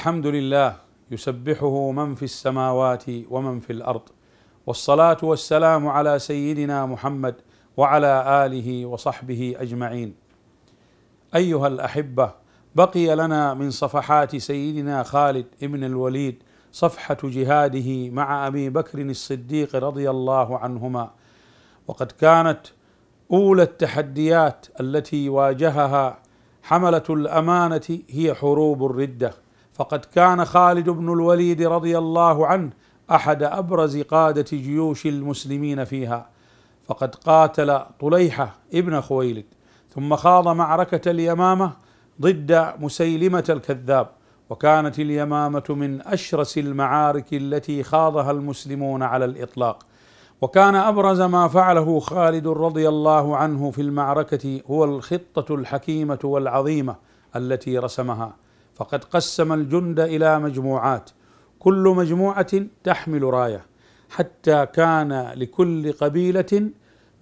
الحمد لله يسبحه من في السماوات ومن في الارض والصلاه والسلام على سيدنا محمد وعلى اله وصحبه اجمعين ايها الاحبه بقي لنا من صفحات سيدنا خالد ابن الوليد صفحه جهاده مع ابي بكر الصديق رضي الله عنهما وقد كانت اولى التحديات التي واجهها حمله الامانه هي حروب الرده فقد كان خالد بن الوليد رضي الله عنه احد ابرز قاده جيوش المسلمين فيها فقد قاتل طليحه ابن خويلد ثم خاض معركه اليمامه ضد مسيلمه الكذاب وكانت اليمامه من اشرس المعارك التي خاضها المسلمون على الاطلاق وكان ابرز ما فعله خالد رضي الله عنه في المعركه هو الخطه الحكيمه والعظيمه التي رسمها فقد قسم الجند الى مجموعات كل مجموعه تحمل رايه حتى كان لكل قبيله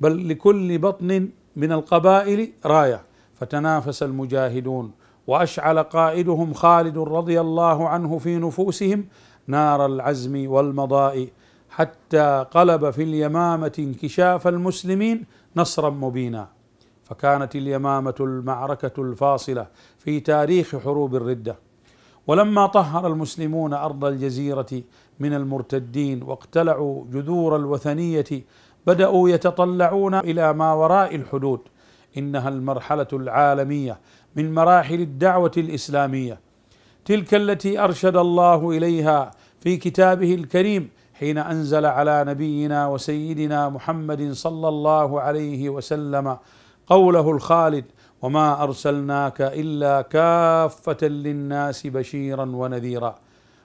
بل لكل بطن من القبائل رايه فتنافس المجاهدون واشعل قائدهم خالد رضي الله عنه في نفوسهم نار العزم والمضاء حتى قلب في اليمامه انكشاف المسلمين نصرا مبينا فكانت اليمامة المعركة الفاصلة في تاريخ حروب الردة ولما طهر المسلمون أرض الجزيرة من المرتدين واقتلعوا جذور الوثنية بدأوا يتطلعون إلى ما وراء الحدود إنها المرحلة العالمية من مراحل الدعوة الإسلامية تلك التي أرشد الله إليها في كتابه الكريم حين أنزل على نبينا وسيدنا محمد صلى الله عليه وسلم قوله الخالد وما ارسلناك الا كافه للناس بشيرا ونذيرا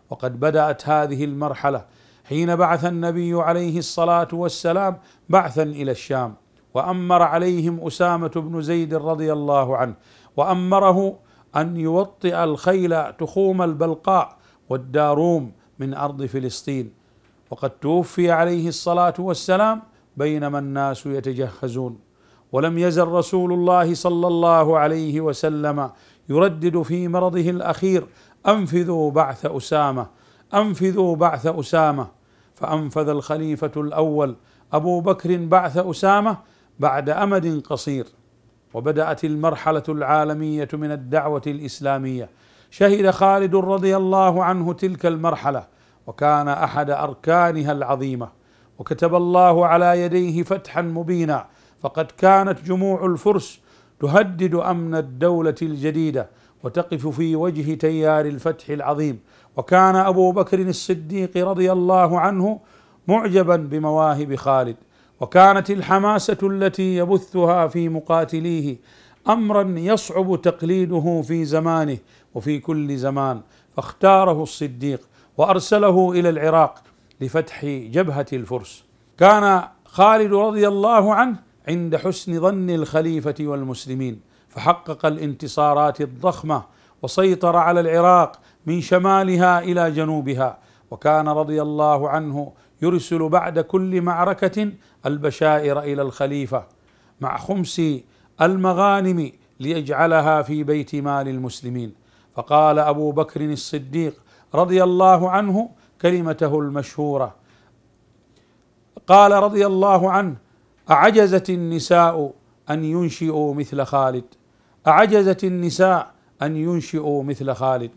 وقد بدات هذه المرحله حين بعث النبي عليه الصلاه والسلام بعثا الى الشام وامر عليهم اسامه بن زيد رضي الله عنه وامره ان يوطئ الخيل تخوم البلقاء والداروم من ارض فلسطين وقد توفي عليه الصلاه والسلام بينما الناس يتجهزون ولم يزل رسول الله صلى الله عليه وسلم يردد في مرضه الاخير انفذوا بعث اسامه انفذوا بعث اسامه فانفذ الخليفه الاول ابو بكر بعث اسامه بعد امد قصير وبدات المرحله العالميه من الدعوه الاسلاميه شهد خالد رضي الله عنه تلك المرحله وكان احد اركانها العظيمه وكتب الله على يديه فتحا مبينا فقد كانت جموع الفرس تهدد امن الدوله الجديده وتقف في وجه تيار الفتح العظيم وكان ابو بكر الصديق رضي الله عنه معجبا بمواهب خالد وكانت الحماسه التي يبثها في مقاتليه امرا يصعب تقليده في زمانه وفي كل زمان فاختاره الصديق وارسله الى العراق لفتح جبهه الفرس كان خالد رضي الله عنه عند حسن ظن الخليفه والمسلمين فحقق الانتصارات الضخمه وسيطر على العراق من شمالها الى جنوبها وكان رضي الله عنه يرسل بعد كل معركه البشائر الى الخليفه مع خمس المغانم ليجعلها في بيت مال المسلمين فقال ابو بكر الصديق رضي الله عنه كلمته المشهوره قال رضي الله عنه أعجزت النساء أن ينشئوا مثل خالد أعجزت النساء أن ينشئوا مثل خالد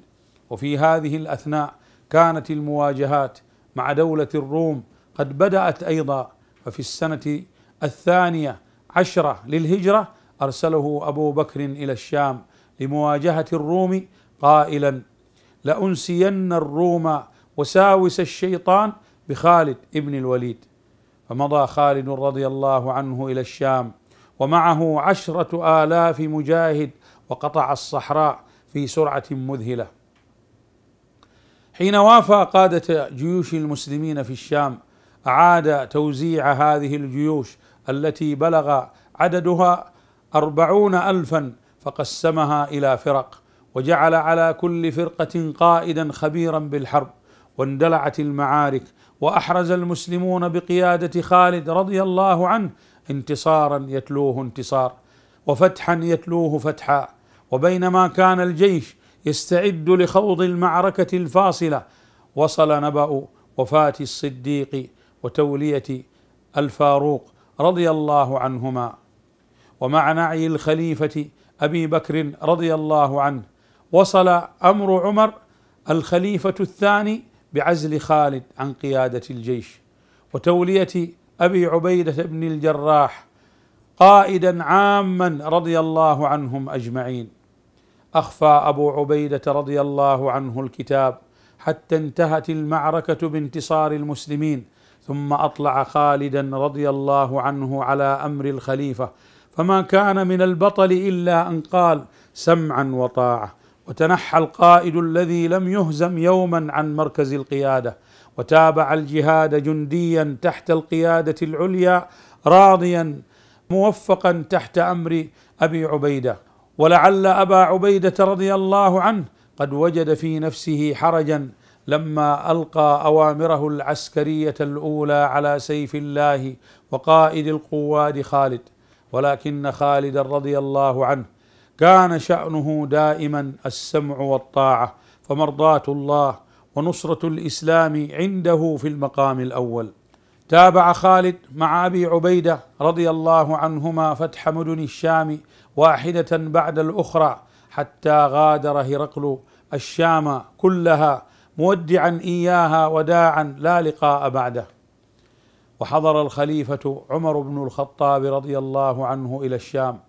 وفي هذه الأثناء كانت المواجهات مع دولة الروم قد بدأت أيضا ففي السنة الثانية عشرة للهجرة أرسله أبو بكر إلى الشام لمواجهة الروم قائلا لأنسين الروم وساوس الشيطان بخالد ابن الوليد فمضى خالد رضي الله عنه الى الشام ومعه عشره الاف مجاهد وقطع الصحراء في سرعه مذهله حين وافى قاده جيوش المسلمين في الشام اعاد توزيع هذه الجيوش التي بلغ عددها أربعون ألفا فقسمها إلى فرق وجعل على كل فرقة قائدا خبيرا بالحرب واندلعت المعارك واحرز المسلمون بقياده خالد رضي الله عنه انتصارا يتلوه انتصار وفتحا يتلوه فتحا وبينما كان الجيش يستعد لخوض المعركه الفاصله وصل نبأ وفاة الصديق وتولية الفاروق رضي الله عنهما ومع نعي الخليفة أبي بكر رضي الله عنه وصل أمر عمر الخليفة الثاني بعزل خالد عن قيادة الجيش وتولية أبي عبيدة بن الجراح قائدا عاما رضي الله عنهم أجمعين أخفى أبو عبيدة رضي الله عنه الكتاب حتى انتهت المعركة بانتصار المسلمين ثم أطلع خالدا رضي الله عنه على أمر الخليفة فما كان من البطل إلا أن قال سمعا وطاعة وتنحى القائد الذي لم يهزم يوما عن مركز القياده وتابع الجهاد جنديا تحت القياده العليا راضيا موفقا تحت امر ابي عبيده ولعل ابا عبيده رضي الله عنه قد وجد في نفسه حرجا لما القى اوامره العسكريه الاولى على سيف الله وقائد القواد خالد ولكن خالدا رضي الله عنه كان شأنه دائما السمع والطاعة فمرضاة الله ونصرة الإسلام عنده في المقام الأول تابع خالد مع أبي عبيدة رضي الله عنهما فتح مدن الشام واحدة بعد الأخرى حتى غادر هرقل الشام كلها مودعا إياها وداعا لا لقاء بعده وحضر الخليفة عمر بن الخطاب رضي الله عنه إلى الشام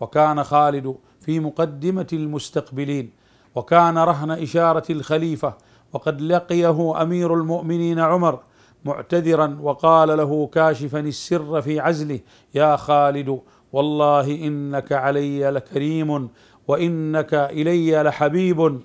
وكان خالد في مقدمة المستقبلين وكان رهن إشارة الخليفة وقد لقيه أمير المؤمنين عمر معتذرا وقال له كاشفا السر في عزله يا خالد والله إنك علي لكريم وإنك إلي لحبيب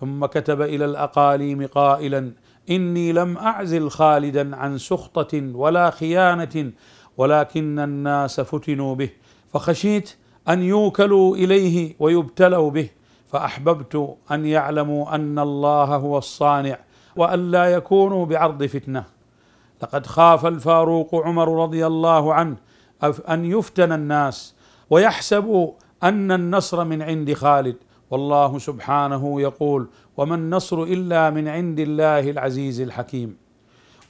ثم كتب إلى الأقاليم قائلا إني لم أعزل خالدا عن سخطة ولا خيانة ولكن الناس فتنوا به فخشيت ان يوكلوا اليه ويبتلوا به فاحببت ان يعلموا ان الله هو الصانع وان لا يكونوا بعرض فتنه لقد خاف الفاروق عمر رضي الله عنه ان يفتن الناس ويحسبوا ان النصر من عند خالد والله سبحانه يقول وما النصر الا من عند الله العزيز الحكيم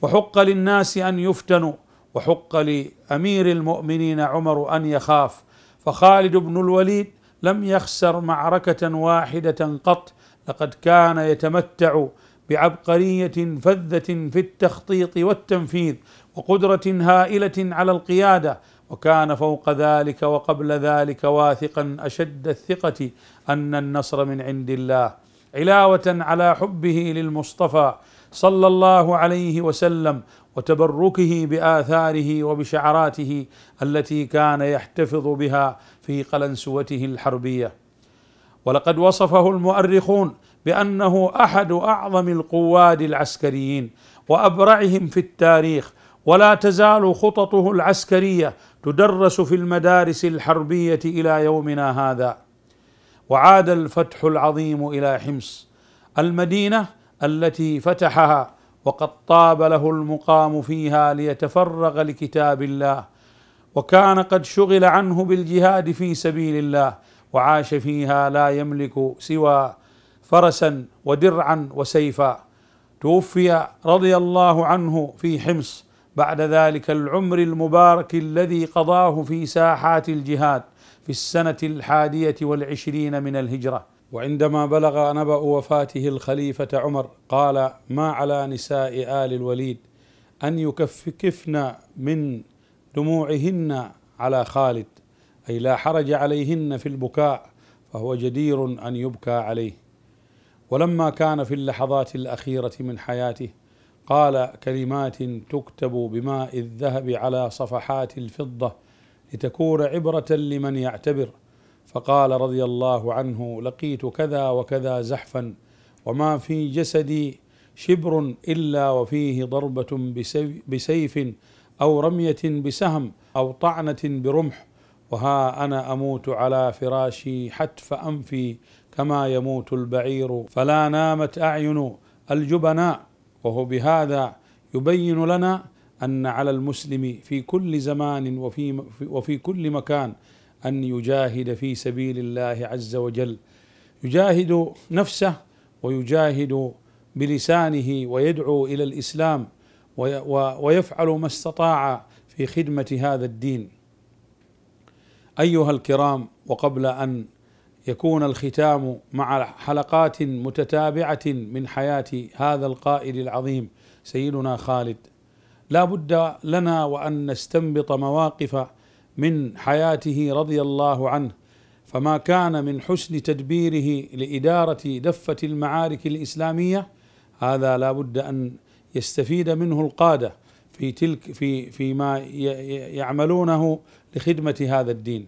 وحق للناس ان يفتنوا وحق لامير المؤمنين عمر ان يخاف فخالد بن الوليد لم يخسر معركة واحدة قط لقد كان يتمتع بعبقرية فذة في التخطيط والتنفيذ وقدرة هائلة على القيادة وكان فوق ذلك وقبل ذلك واثقا أشد الثقة أن النصر من عند الله علاوة على حبه للمصطفى صلى الله عليه وسلم وتبركه باثاره وبشعراته التي كان يحتفظ بها في قلنسوته الحربيه ولقد وصفه المؤرخون بانه احد اعظم القواد العسكريين وابرعهم في التاريخ ولا تزال خططه العسكريه تدرس في المدارس الحربيه الى يومنا هذا وعاد الفتح العظيم الى حمص المدينه التي فتحها وقد طاب له المقام فيها ليتفرغ لكتاب الله وكان قد شغل عنه بالجهاد في سبيل الله وعاش فيها لا يملك سوى فرسا ودرعا وسيفا توفي رضي الله عنه في حمص بعد ذلك العمر المبارك الذي قضاه في ساحات الجهاد في السنه الحاديه والعشرين من الهجره وعندما بلغ نبأ وفاته الخليفة عمر قال ما على نساء آل الوليد أن يكفكفن من دموعهن على خالد أي لا حرج عليهن في البكاء فهو جدير أن يبكى عليه ولما كان في اللحظات الأخيرة من حياته قال كلمات تكتب بماء الذهب على صفحات الفضة لتكون عبرة لمن يعتبر فقال رضي الله عنه لقيت كذا وكذا زحفا وما في جسدي شبر الا وفيه ضربه بسيف او رميه بسهم او طعنه برمح وها انا اموت على فراشي حتف انفي كما يموت البعير فلا نامت اعين الجبناء وهو بهذا يبين لنا ان على المسلم في كل زمان وفي وفي كل مكان ان يجاهد في سبيل الله عز وجل يجاهد نفسه ويجاهد بلسانه ويدعو الى الاسلام ويفعل ما استطاع في خدمه هذا الدين ايها الكرام وقبل ان يكون الختام مع حلقات متتابعه من حياه هذا القائد العظيم سيدنا خالد لا بد لنا وان نستنبط مواقف من حياته رضي الله عنه فما كان من حسن تدبيره لإدارة دفة المعارك الإسلامية هذا لا بد أن يستفيد منه القادة في تلك في فيما يعملونه لخدمة هذا الدين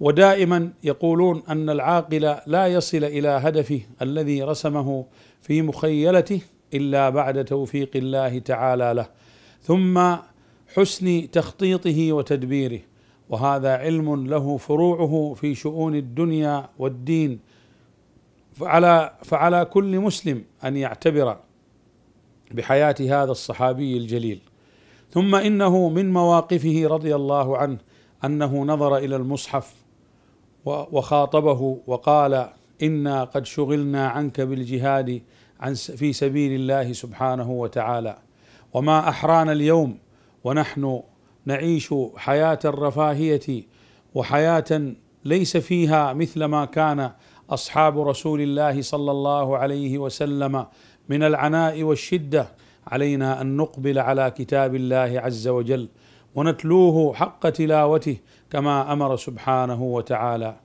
ودائما يقولون أن العاقل لا يصل إلى هدفه الذي رسمه في مخيلته إلا بعد توفيق الله تعالى له ثم حسن تخطيطه وتدبيره وهذا علم له فروعه في شؤون الدنيا والدين فعلى فعلى كل مسلم ان يعتبر بحياه هذا الصحابي الجليل ثم انه من مواقفه رضي الله عنه انه نظر الى المصحف وخاطبه وقال انا قد شغلنا عنك بالجهاد عن في سبيل الله سبحانه وتعالى وما احرانا اليوم ونحن نعيش حياه الرفاهيه وحياه ليس فيها مثل ما كان اصحاب رسول الله صلى الله عليه وسلم من العناء والشده علينا ان نقبل على كتاب الله عز وجل ونتلوه حق تلاوته كما امر سبحانه وتعالى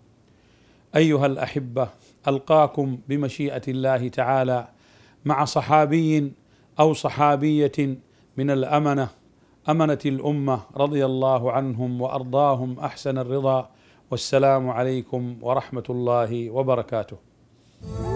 ايها الاحبه القاكم بمشيئه الله تعالى مع صحابي او صحابيه من الامنه أمنة الأمة رضي الله عنهم وأرضاهم أحسن الرضا والسلام عليكم ورحمة الله وبركاته.